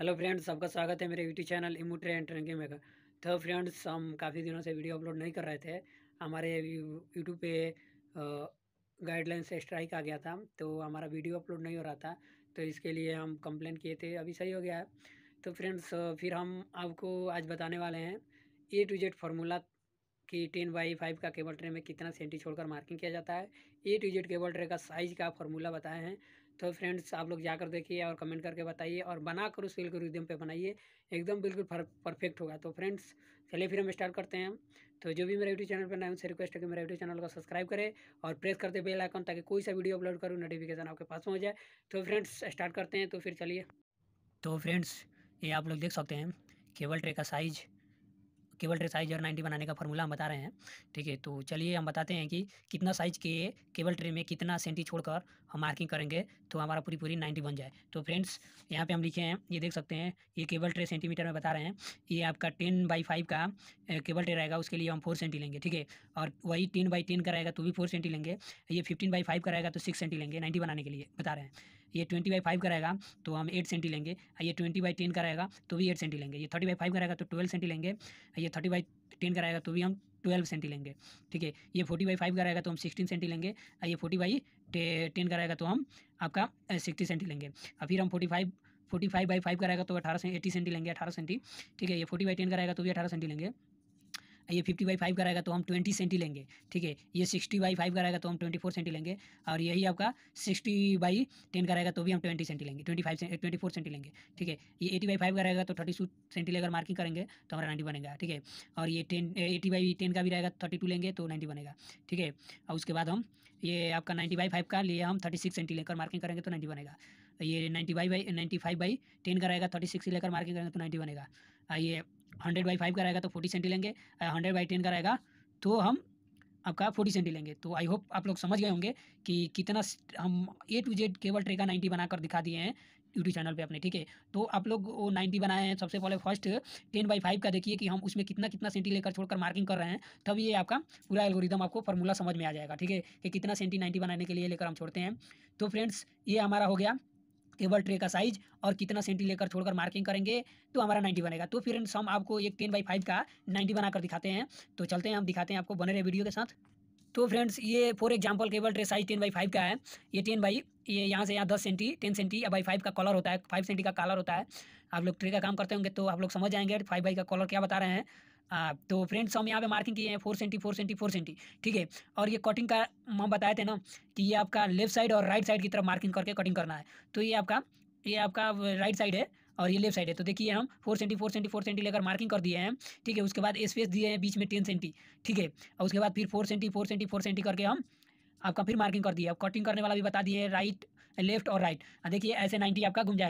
hello friends सबका स्वागत है मेरे यूट्यूब चैनल इमू ट्रेन ट्रेंगे में तो फ्रेंड्स हम काफ़ी दिनों से वीडियो अपलोड नहीं कर रहे थे हमारे यूट्यूब पे गाइडलाइन से स्ट्राइक आ गया था तो हमारा वीडियो अपलोड नहीं हो रहा था तो इसके लिए हम कंप्लेन किए थे अभी सही हो गया है तो फ्रेंड्स फिर हम आपको आज बताने वाले हैं ए टू जेड फार्मूला कि टेन बाई फाइव का केबल ट्रे में कितना सेंटी छोड़कर मार्किंग किया जाता है A to Z cable tray का साइज का फार्मूला बताए हैं तो फ्रेंड्स आप लोग जाकर देखिए और कमेंट करके बताइए और बना कर उस बिल्कुल एकदम पे बनाइए एकदम बिल्कुल परफेक्ट होगा तो फ्रेंड्स चलिए फिर हम स्टार्ट करते हैं तो जो भी मेरा यूट्यूब चैनल पर नए उनसे रिक्वेस्ट है कि मेरा यूट्यूब चैनल को सब्सक्राइब करें और प्रेस करते बेल आइकन ताकि कोई सा वीडियो अपलोड करूँ नोटिफिकेशन आपके पास पहुँच जाए तो फ्रेंड्स स्टार्ट करते हैं तो फिर चलिए तो फ्रेंड्स ये आप लोग देख सकते हैं केबल ट्रे का साइज़ केवल ट्रे साइज और नाइन्टी बनाने का फॉर्मूला हम बता रहे हैं ठीक है तो चलिए हम बताते हैं कि कितना साइज के केवल ट्रे में कितना सेंटी छोड़कर हम मार्किंग करेंगे तो हमारा पूरी पूरी नाइन्टी बन जाए तो फ्रेंड्स यहाँ पर हम लिखे हैं ये देख सकते हैं ये केबल ट्रे सेंटीमीटर में बता रहे हैं ये आपका टेन बाई फाइव का केबल ट्रे रहेगा उसके लिए हम फोर सेंटी लेंगे ठीक है और वही टेन बाई टेन का रहेगा तो भी फोर सेंटी लेंगे ये फिफ्टीन बाई फाइव का रहेगा तो सिक्स सेंटी लेंगे नाइन्टी बनाने के लिए बता रहे हैं ये ट्वेंटी बाई फाइव का रहेगा तो हम एट सेंटी लेंगे ये ट्वेंटी बाई टेन का रहेगा तो भी एट सेंटी लेंगे ये थर्टी बाई फाइव का रहेगा तो ट्वेल्व सेंटी लेंगे ये थर्टी बाई टेन का रहेगा तो भी हम ट्वेल्व सेंटी लेंगे ठीक है ये फोर्टी बाई फाइव का रहेगा तो हम सिक्सटीन सेंटी लेंगे ये फोर्टी बाई टेन का रहेगा तो हम आपका सिक्सटी सेंटी लेंगे और फिर हम forty five forty five by five का रहेगा तो अठारह एट्टी सेंटी लेंगे अठारह सेंटी ठीक है ये फोर्टी बाई टेन का रहेगा तो भी अठारह सेंटी लेंगे ये फिफ्टी बाई फाइव कराएगा तो हम ट्वेंटी सेंटी लेंगे ठीक है ये सिक्सटी बाई फाइव कराएगा तो हम ट्वेंटी फोर सेंटी लेंगे और यही आपका सिक्सटी बाई टेन कराएगा तो भी हम ट्वेंटी सेंटी लेंगे twenty five twenty four centi लेंगे ठीक है ये एटी बाई फाइव कराएगा तो थर्टी टू सेंटी लेकर मार्किंग करेंगे तो हमारा नाइन्टी बनेगा ठीक है और ये टेन एटी बाई टेन का भी रहेगा थर्टी तो टू लेंगे तो नाइन्टी बनेगा ठीक है और उसके बाद हम ये आपका नाइन्टी बाई फाइव का लिए हम थर्टी सिक्स सेंटी लेकर मार्किंग करेंगे तो नाइन्टी बनेगा ये ninety by by ninety five by ten का रहेगा थर्टी सिक्स लेकर मार्किंग करेंगे तो नाइन्टी बनेगा ये हंड्रेड बाई फाइव का रहेगा तो फोर्टी सेंटी लेंगे हंड्रेड बाई टेन का रहेगा तो हम आपका फोर्टी सेंटी लेंगे तो आई होप आप लोग समझ गए होंगे कि कितना हम A to Z cable tray का नाइन्टी बनाकर दिखा दिए हैं यूट्यूब चैनल पे अपने ठीक है तो आप लोग वो नाइन्टी बनाए हैं सबसे पहले फर्स्ट टेन बाई फाइव का देखिए कि हम उसमें कितना कितना सेंटी लेकर छोड़कर मार्किंग कर रहे हैं तब ये आपका पूरा एल्गोरिदम आपको फार्मूला समझ में आ जाएगा ठीक है कि कितना सेंटी नाइन्टी बनाने के लिए लेकर हम छोड़ते हैं तो फ्रेंड्स ये हमारा हो गया केबल ट्रे का साइज और कितना सेंटी लेकर छोड़कर मार्किंग करेंगे तो हमारा नाइन्टी बनेगा तो फिर हम आपको एक टेन बाई फाइव का नाइन्टी बनाकर दिखाते हैं तो चलते हैं हम दिखाते हैं आपको बने रहे वीडियो के साथ तो फ्रेंड्स ये for example cable tray size ten by five का है ये टेन बाई ये यहाँ से यहाँ दस सेंटी टेन सेंटी या बाई फाइव का कलर होता है फाइव सेंटी का कलर होता है आप लोग ट्रे का काम करते होंगे तो आप लोग समझ जाएंगे फाइव बाई का कलर क्या बता रहे हैं आ, तो फ्रेंड्स हम यहाँ पे मार्किंग किए हैं four centi four centi four centi ठीक है और ये कटिंग का हम बताए थे ना कि ये आपका लेफ्ट साइड और राइट साइड की तरफ मार्किंग करके कटिंग करना है तो ये आपका ये आपका राइट साइड है और ये लेफ्ट साइड है तो देखिए हम four centi four centi four centi लेकर मार्किंग कर दिए हैं ठीक है उसके बाद स्पेस दिए हैं बीच में टेन सेंटी ठीक है और उसके बाद फिर four centi four centi four centi करके हम आपका फिर मार्किंग कर दिए अब कटिंग करने वाला भी बता दिए राइट लेफ्ट और राइट देखिए ऐसे नाइन्टी आपका घूम जाएगा